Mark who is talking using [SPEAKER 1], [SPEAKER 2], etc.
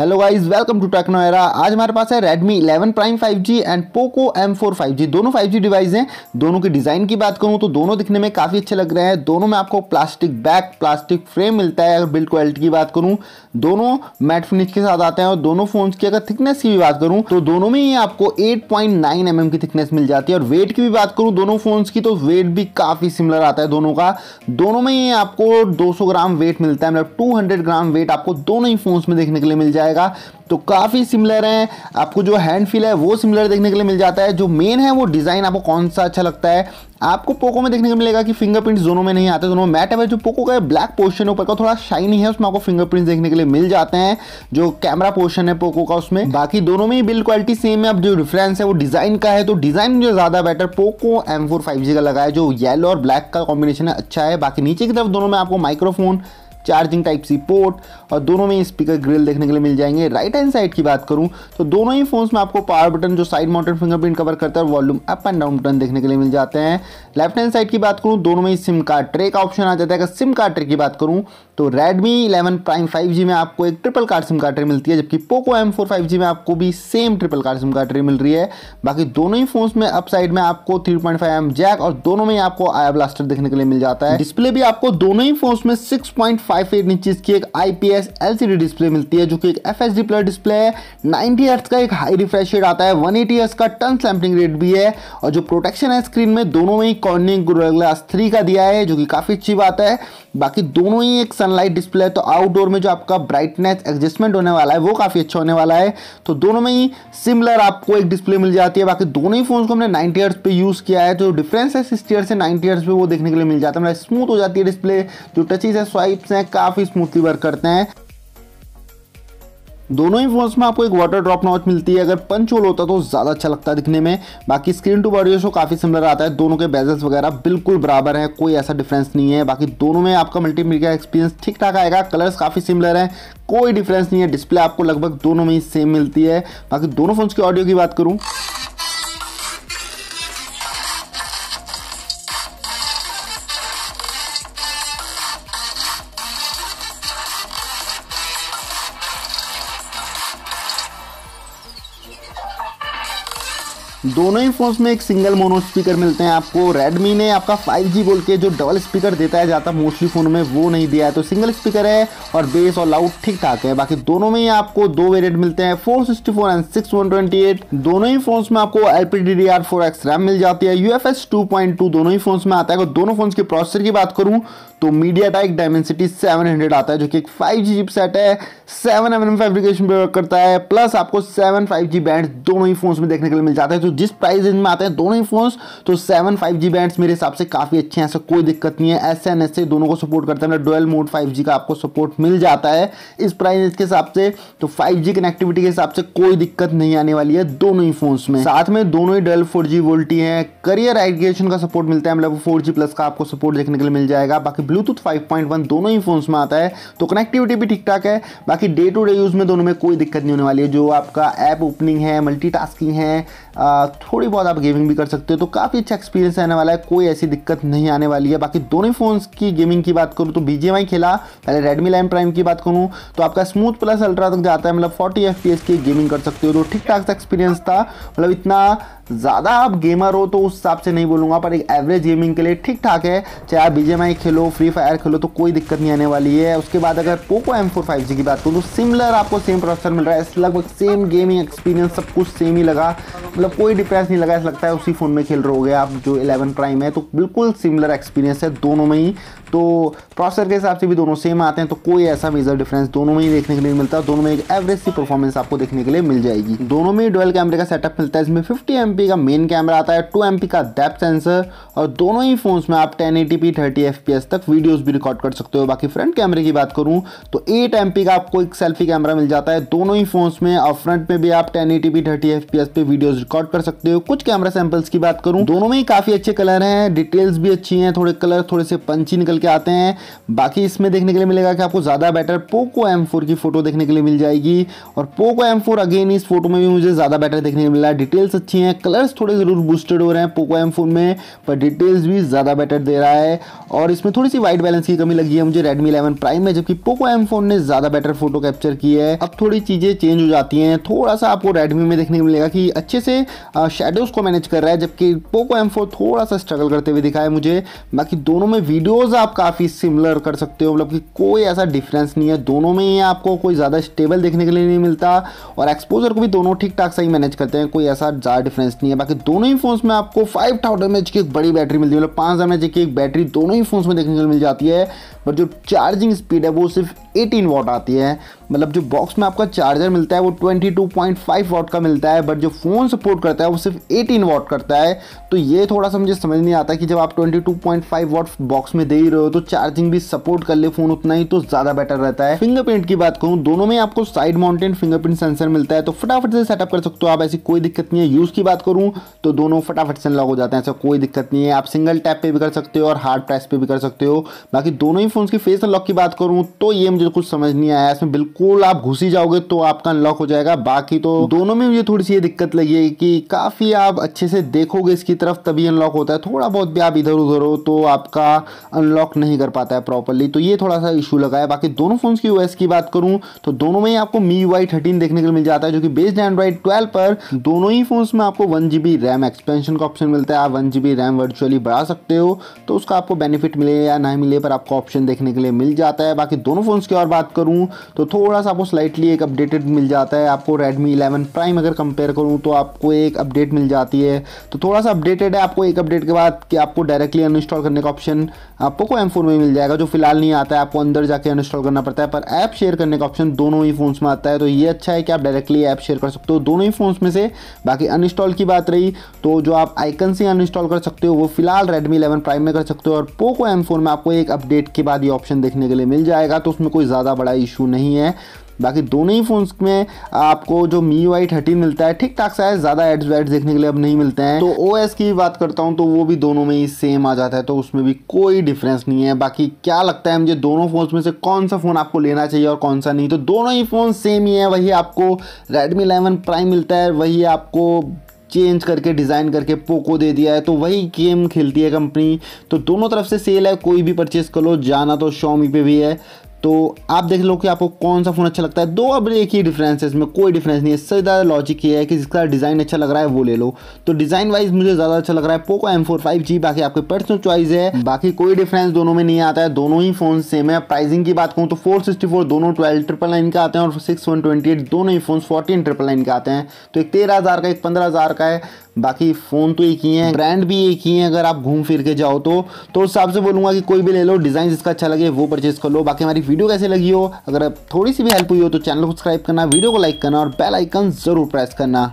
[SPEAKER 1] hello guys welcome to era आज हमारे पास है Redmi 11 prime 5G and Poco M4 5G दोनों 5G डिवाइस हैं दोनों के डिज़ाइन की बात करूं तो दोनों दिखने में काफ़ी अच्छे लग रहे हैं दोनों में आपको प्लास्टिक बैक प्लास्टिक फ्रेम मिलता है अगर बिल्ड क्वालिटी की बात करूं दोनों मैट फिनिश के साथ आते हैं और दोनों फोन्स की अगर थिकनेस की भी बात करूँ तो दोनों में ही आपको एट पॉइंट mm की थिकनेस मिल जाती है और वेट की भी बात करूँ दोनों फोन्स की तो वेट भी काफ़ी सिमिलर आता है दोनों का दोनों में ही आपको दो ग्राम वेट मिलता है मतलब टू ग्राम वेट आपको दोनों ही फोन्स में देखने के लिए मिल जाए जाएगा तो काफ़ी सिमिलर है आपको जो हैंड फील है वो सिमिलर देखने के लिए मिल जाता है जो मेन है वो डिज़ाइन आपको कौन सा अच्छा लगता है आपको पोको में देखने को मिलेगा कि फिंगरप्रिंट्स दोनों में नहीं आते दोनों में मैट है जो पोको का ब्लैक पोर्शन है ऊपर का थोड़ा शाइनी है उसमें आपको फिंगरप्रिंट्स देखने के लिए मिल जाते हैं जो कैमरा पोर्शन है पोको का उसमें बाकी दोनों में ही बिल्ड क्वालिटी सेम है अब जो रिफरेंस है वो डिज़ाइन का है तो डिज़ाइन जो ज़्यादा better Poco M four five G का लगा है जो येलो और ब्लैक का कॉम्बिनेशन है अच्छा है बाकी नीचे की तरफ दोनों में आपको microphone charging type C port और दोनों में स्पीकर ग्रिल देखने के लिए मिल जाएंगे राइट हैंड साइड की बात करूं तो दोनों ही फोन्स में आपको पावर बटन जो साइड माउंटेड फिंगरप्रिंट कवर करता है volume up and down button देखने के लिए मिल जाते हैं लेफ्ट हैंड साइड की बात करूं दोनों में ही सिम कार्ड ट्रे का ऑप्शन आ जाता है अगर सिम कार्ड ट्रे की बात करूँ तो Redmi eleven prime five G में आपको एक triple card SIM card tray मिलती है जबकि Poco M four five G में आपको भी same triple card SIM card tray मिल रही है बाकी दोनों ही फोन में अप साइड में आपको three point five M jack और दोनों में आपको आया ब्लास्टर देखने के लिए मिल जाता है डिस्प्ले भी आपको दोनों ही फोन में six point five eight inches की एक आईपीएस एलसीडी डिस्प्ले मिलती है जो कि एक एफ एस प्लस डिस्प्ले है नाइनटी एर्थ का एक हाई रिफ्रेश रेट आता है वन एटी का टर्न सैम्पलिंग रेट भी है और जो प्रोटेक्शन है स्क्रीन में दोनों में ही कॉर्निंग ग्लास थ्री का दिया है जो कि काफ़ी अच्छी बात है बाकी दोनों ही एक सनलाइट डिस्प्ले है तो आउटडोर में जो आपका ब्राइटनेस एडजस्टमेंट होने वाला है वो काफ़ी अच्छा होने वाला है तो दोनों में ही सिमिलर आपको एक डिस्प्ले मिल जाती है बाकी दोनों ही फोन को हमने नाइन्टी हर्ट्स पे यूज़ किया है तो डिफरेंस है सिक्सटी हर्ट्स से नाइन्टी हर्ट्स पे वो देखने के लिए मिल जाता है स्मूथ मतलब हो जाती है डिस्प्ले जो टचेज है स्वाइप्स हैं हैं काफ़ी स्मूथली वर्क करते हैं दोनों ही फोन्स में आपको एक वाटर ड्रॉप नॉच मिलती है अगर पंच होल होता तो ज़्यादा अच्छा लगता दिखने में बाकी स्क्रीन टू बॉडी रेशो काफ़ी सिमिलर आता है दोनों के बेजल्स वगैरह बिल्कुल बराबर है कोई ऐसा डिफरेंस नहीं है बाकी दोनों में आपका मल्टीमीडिया एक्सपीरियंस ठीक ठाक आएगा कलर्स काफ़ी सिमिलर हैं कोई डिफरेंस नहीं है डिस्प्ले आपको लगभग दोनों में ही सेम मिलती है बाकी दोनों फोन्स की ऑडियो की बात करूँ दोनों ही फोन्स में एक सिंगल मोनो स्पीकर मिलते हैं आपको रेडमी ने आपका 5G बोल के जो डबल स्पीकर देता है ज़्यादा मोस्टली फ़ोन में वो नहीं दिया है तो सिंगल स्पीकर है और बेस और लाउड ठीक ठाक है बाकी दोनों में ही आपको दो वेरिएंट मिलते हैं four sixty four and six one twenty eight दोनों ही फोन्स में आपको L P D D R four X RAM मिल जाती है U F S two point two दोनों ही फोन्स में आता है अगर दोनों फोन्स के प्रोसेसर की बात करूँ तो MediaTek Dimensity seven hundred आता है जो कि एक फाइव जी चिपसेट है सेवन एम एम फेब्रिकेशन पे वर्क करता है प्लस आपको सेवन फाइव जी बैंड दोनों ही फोन्स में देखने के लिए मिल जाता है तो जिस प्राइस रेंज में आते हैं दोनों ही फोन्स तो सेवन फाइव जी बैंड्स मेरे हिसाब से काफ़ी अच्छे हैं ऐसा कोई दिक्कत नहीं है एस एन एस ए दोनों को सपोर्ट करते हैं डोल मोड फाइव का आपको सपोर्ट मिल जाता है इस प्राइस रेंज के हिसाब से तो फाइव कनेक्टिविटी के हिसाब से कोई दिक्कत नहीं आने वाली है दोनों ही फोन्स में साथ में दोनों ही डोल फोर जी वोल्टी है करियर एग्रीगेशन का सपोर्ट मिलता है मतलब फोर प्लस का आपको सपोर्ट देखने के लिए मिल जाएगा बाकी ब्लूटूथ 5.1 दोनों ही फोन्स में आता है तो कनेक्टिविटी भी ठीक ठाक है बाकी डे टू डे यूज़ में दोनों में कोई दिक्कत नहीं होने वाली है जो आपका ऐप ओपनिंग है मल्टीटास्किंग है थोड़ी बहुत आप गेमिंग भी कर सकते हो तो काफ़ी अच्छा एक्सपीरियंस आने वाला है कोई ऐसी दिक्कत नहीं आने वाली है बाकी दोनों ही फ़ोन्स की गेमिंग की बात करूँ तो बी खेला पहले रेडमी लाइन प्राइम की बात करूँ तो आपका स्मूथ प्लस अल्ट्रा तक जाता है मतलब फोर्टी एफ की गेमिंग कर सकते हो तो ठीक ठाक सा एक्सपीरियंस था मतलब इतना ज़्यादा आप गेमर हो तो उस हिसाब से नहीं बोलूँगा पर एक एवरेज गेमिंग के लिए ठीक ठाक है चाहे आप बी खेलो फ्री फायर खेलो तो कोई दिक्कत नहीं आने वाली है उसके बाद अगर Poco M four five G की बात करूँ तो सिमिलर आपको सेम प्रोसेसर मिल रहा है लगभग सेम गेमिंग एक्सपीरियंस सब कुछ सेम ही लगा मतलब कोई डिफ्रेंस नहीं लगा ऐसा लगता है उसी फ़ोन में खेल रहोगे आप जो इलेवन प्राइम है तो बिल्कुल सिमिलर एक्सपीरियंस है दोनों में ही तो प्रोसेसर के हिसाब से भी दोनों सेम आते हैं तो कोई ऐसा मेजर डिफरेंस दोनों में ही देखने के लिए मिलता है दोनों में एक एवरेज सी परफॉर्मेंस आपको देखने के लिए मिल जाएगी दोनों में डुअल कैमरे का सेटअप मिलता है इसमें 50 एम का मेन कैमरा आता है 2 एम का डेप्थ सेंसर और दोनों ही फोन्स में आप 1080p 30 fps तक वीडियोस भी रिकॉर्ड कर सकते हो बाकी फ्रंट कैमरे की बात करूं तो एट एम का आपको एक सेल्फी कैमरा मिल जाता है दोनों ही फोन्स में और फ्रंट में भी आप ten eighty P thirty F P S पे वीडियोज रिकॉर्ड कर सकते हो कुछ कैमरा सैम्पल्स की बात करूं दोनों में ही काफ़ी अच्छे कलर हैं डिटेल्स भी अच्छी हैं थोड़े कलर थोड़े से पंची निकल के आते हैं बाकी इसमें देखने के लिए मिलेगा कि आपको ज़्यादा बेटर पोको एम की फ़ोटो देखने के लिए मिल जाएगी और पोको एम अगेन इस फोटो में भी मुझे ज़्यादा बेटर देखने को मिला है डिटेल्स अच्छी हैं कलर्स थोड़े ज़रूर बूस्टेड हो रहे हैं पोको एम में पर डिटेल्स भी ज़्यादा बेटर दे रहा है और इसमें थोड़ी सी की वाइट बैलेंस की कमी लगी है मुझे Redmi 11 Prime में जबकि Poco एम फोन ने ज्यादा बेटर फोटो कैप्चर की है अब थोड़ी चीजें चेंज हो जाती हैं थोड़ा सा आपको Redmi में देखने को मिलेगा कि अच्छे से शेडोज को मैनेज कर रहा है जबकि पोको एम थोड़ा सा स्ट्रगल करते हुए दिखा है मुझे बाकी दोनों में वीडियोज आप काफ़ी सिमिलर कर सकते हो मतलब की कोई ऐसा डिफरेंस नहीं है दोनों में ही आपको कोई ज़्यादा स्टेबल देखने के लिए नहीं मिलता और एक्सपोजर को भी दोनों ठीक ठाक सही मैनेज करते हैं कोई ऐसा ज़्यादा डिफरेंस नहीं है बाकी दोनों ही फोन में आपको फाइव थाउजेंड एमएच की एक बड़ी बैटरी मिलती है मतलब पाँच हज़ार एमएच की एक बैटरी दोनों ही फोन में देखने को मिल जाती है पर जो चार्जिंग स्पीड है वो सिर्फ 18 वॉट आती है मतलब जो बॉक्स में आपका चार्जर मिलता है वो 22.5 वॉट का मिलता है बट जो फ़ोन सपोर्ट करता है वो सिर्फ 18 वॉट करता है तो ये थोड़ा सा मुझे समझ नहीं आता कि जब आप 22.5 वॉट बॉक्स में दे ही रहे हो तो चार्जिंग भी सपोर्ट कर ले फ़ोन उतना ही तो ज़्यादा बेटर रहता है फिंगरप्रिंट की बात करूँ दोनों में आपको साइड माउंटेन फिंगरप्रिंट सेंसर मिलता है तो फटाफट से सेटअप कर सकते हो आप ऐसी कोई दिक्कत नहीं है यूज़ की बात करूँ तो दोनों फटाफट से लॉक हो जाते हैं ऐसा कोई दिक्कत नहीं है आप सिंगल टैप पे भी कर सकते हो और हार्ड प्रेस पे भी कर सकते हो बाकी दोनों ही फोन की फेस अनलॉक की बात करूँ तो ये मुझे कुछ समझ नहीं आया इसमें बिल्कुल कोल आप घुसी जाओगे तो आपका अनलॉक हो जाएगा बाकी तो दोनों में मुझे थोड़ी सी ये दिक्कत लगी है कि काफ़ी आप अच्छे से देखोगे इसकी तरफ तभी अनलॉक होता है थोड़ा बहुत भी आप इधर उधर हो तो आपका अनलॉक नहीं कर पाता है प्रॉपरली तो ये थोड़ा सा इशू लगा है बाकी दोनों फोन की ओएस की बात करूं तो दोनों में ही आपको मी वाई थर्टीन देखने को मिल जाता है जो कि बेस्ड एंड्रॉइड ट्वेल्व पर दोनों ही फोन में आपको वन रैम एक्सपेंशन का ऑप्शन मिलता है आप वन रैम वर्चुअली बढ़ा सकते हो तो उसका आपको बेनिफिट मिले या ना मिले पर आपको ऑप्शन देखने के लिए मिल जाता है बाकी दोनों फोन की और बात करूँ तो थोड़ा थोड़ा सा आपको स्लाइटली एक अपडेटेड मिल जाता है आपको Redmi 11 Prime अगर कंपेयर करूँ तो आपको एक अपडेट मिल जाती है तो थोड़ा सा अपडेटेड है आपको एक अपडेट के बाद कि आपको डायरेक्टली अनइंस्टॉल करने का ऑप्शन आपको को एम फोन में मिल जाएगा जो फिलहाल नहीं आता है आपको अंदर जाके अनइंस्टॉल करना पड़ता है पर ऐप शेयर करने का ऑप्शन दोनों ही फ़ोन्स में आता है तो ये अच्छा है कि आप डायरेक्टली ऐप शेयर कर सकते हो दोनों ही फ़ोन्स में से बाकी अनइंस्टॉल की बात रही तो जो आप आइकन से अनइंस्टॉल कर सकते हो वो फिलहाल रेडमी इलेवन प्राइम में कर सकते हो और पोको एम फोन में आपको एक अपडेट के बाद ये ऑप्शन देखने के लिए मिल जाएगा तो उसमें कोई ज़्यादा बड़ा इशू नहीं है बाकी दोनों ही फ़ोन्स में आपको जो मी वाई थर्टी मिलता है ठीक ठाक सा है ज़्यादा एड्स वैड्स देखने के लिए अब नहीं मिलते हैं तो ओ की बात करता हूँ तो वो भी दोनों में ही सेम आ जाता है तो उसमें भी कोई डिफरेंस नहीं है बाकी क्या लगता है मुझे दोनों फ़ोन्स में से कौन सा फ़ोन आपको लेना चाहिए और कौन सा नहीं तो दोनों ही फ़ोन सेम ही है वही आपको रेडमी इलेवन प्राइम मिलता है वही आपको चेंज करके डिज़ाइन करके पोको दे दिया है तो वही गेम खेलती है कंपनी तो दोनों तरफ से सेल है कोई भी परचेस कर लो जाना तो शॉमी पे भी है तो आप देख लो कि आपको कौन सा फ़ोन अच्छा लगता है दो अब एक ही डिफरेंस है इसमें कोई डिफरेंस नहीं है सबसे ज़्यादा लॉजिक ये है कि जिसका डिज़ाइन अच्छा लग रहा है वो ले लो तो डिज़ाइन वाइज मुझे ज़्यादा अच्छा लग रहा है Poco M four five G बाकी आपके पर्सनल चॉइस है बाकी कोई डिफरेंस दोनों में नहीं आता है दोनों ही फोन सेम है प्राइसिंग की बात कहूँ तो फोर सिक्सटी फोर दोनों ट्वेल्व ट्रिपल नाइन का आते हैं और सिक्स वन ट्वेंटी एट दोनों ही फोन फोर्टीन ट्रिपल नाइन का आते हैं तो एक तेरह हज़ार का एक पंद्रह हज़ार का है बाकी फ़ोन तो एक ही है ब्रांड भी एक ही है अगर आप घूम फिर के जाओ तो तो हिसाब से बोलूँगा कि कोई भी ले लो डिज़ाइन जिसका अच्छा लगे वो परचेज कर लो बाकी हमारी वीडियो कैसे लगी हो अगर थोड़ी सी भी हेल्प हुई हो तो चैनल को सब्सक्राइब करना वीडियो को लाइक करना और बेल आइकन ज़रूर प्रेस करना